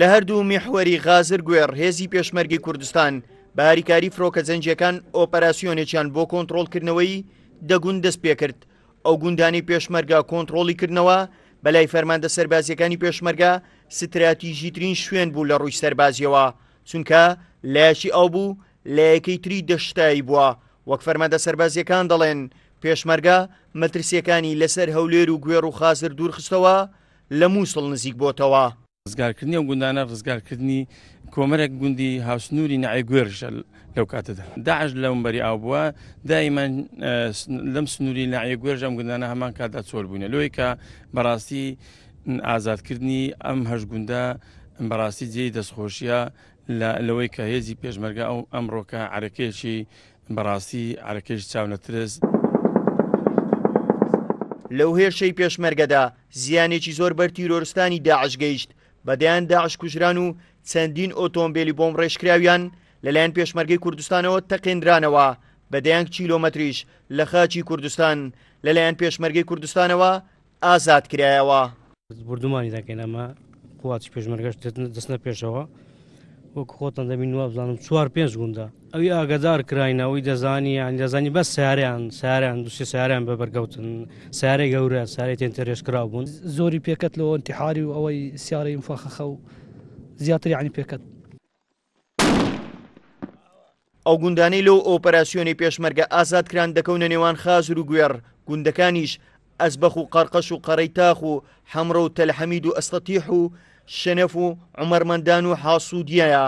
لە هەردوو میحوەری غازر گوێر هێزی پێشمەرگی کوردستان باریکاری فرۆکە زەنجەکان ئۆپەراسیۆنێکیان بۆ کۆنتترۆلکردنەوەی دەگون دەست پێکرد ئەو گوندانی پێشمەرگا کۆنتترۆلی کردنەوە بەلای فەرماندە سەربازیەکانی پێشمەرگا ستراتیژیترین شوێن بوو لە ڕووی سەربازیەوە چونکە لایشی ئەو بوو لە یەکەی تری دەشتایی بووە وەک فەرمەدە سەربازیەکان دەڵێن پێشمەرگا مەترسیەکانی لەسەر هەولێر و گوێر و خازر دوورخستەوە لە مووسڵ نزیک بۆتەوە. ڕزگارکردنی ئەو گوندانە ڕزگارکردنی کۆمەرەك گوندی هاوسنووری نعیگوێرشە لەو کاتەدا داعش لەمبەری ئاوبووە دایمان لەم سنووری نعیگوێرژ ئەم گوندانە هەمان کاتدا چۆر بووینە لۆی کە بەڕاستی ئازادکردنی ئەم هەش گوندە بەڕاستی جێی دەستخۆشیە لەوەی کە هێزی پێشمەرگە ئەو ئەمڕۆکە عرەکێشی بەڕاستی عرەکەش چاونەترست. لەو هێرشەی پێشمەرگەدا زیانێکی زۆر بەر تیرۆرستانی داعشگەیشت بەدەیان داعش کوژران و چەندین ئۆتۆمبیلی بۆم ڕێژکراویان لەلایەن پێشمەرگەی کوردستانەوە تەقێنرانەوە بەدەیان کیلۆمەتریش لە خاچی کوردستان لەلایەن پێشمەرگەی کوردستانەوە ئازاد کرایەوە بردومانی دەکەینەمە قوواتی پێشمەرگەشت دەستنە پێشەوە وەکو خۆتان دەبین وە بزانم چوار پێنج گوندا ئەوی ئاگدار کراینەوەی دەزانی یان دەزانی بە ساریان ساریان دوسی ساریان بە بەرگەوتن سارێ گەورە ساری تێنتەێشکرا بوون زۆری پێکەت لەەوە انتحاری و ئەوەی سیارەی مفاخەخە و زیاتری عنی پێکەت ئەو گوندانی لەو ئۆپەراسیۆنی پێشمەرگە ئازادکران دەکەونە نێوان خازر و گوێر گوندەکانیش ئەسبەخ و قەرقەش و قەڕەی تاخ و حەمڕە و تەلحەمید و ئەستەتیح و شنف و عمەرمەندان و حاسوودیەیە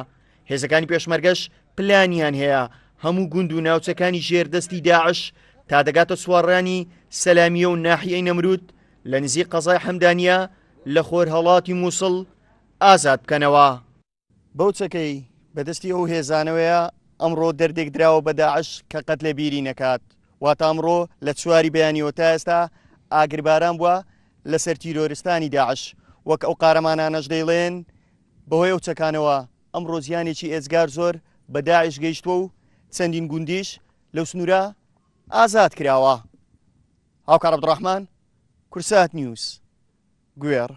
هێزەکانی پێشمەرگەش پلانیان هەیە هەموو گوند و ناوچەکانی ژێردەستی داعش تا دەگاتە سوارڕانی سەلامیە و ناحیەی نەمرود لە نزی قەزای حەمدانە لە خۆر هەڵاتی مووسڵ ئازاد بکەنەوە بەوچەکەی بەدەستی ئەو هێزانەوەیە ئەمڕۆ دەردێک دراوە بەداعش کە قەت لە بیری نەکات واتە ئەمڕۆ لە چواری بەیانیەوە تا ئێستا ئاگرباران بووە لەسەر تیرۆرستانی داعش وەک ئەو قارەمانانەش دەیڵێن بەهۆی ئەو چەکانەوە ئەم ڕۆزیانێکی ئێزگار زۆر بەداعش گەیشتووە و چەندین گوندیش لەو سنوورە ئازاد کراوە هاوکار عبدڕحمان کورسات نیوز گوێر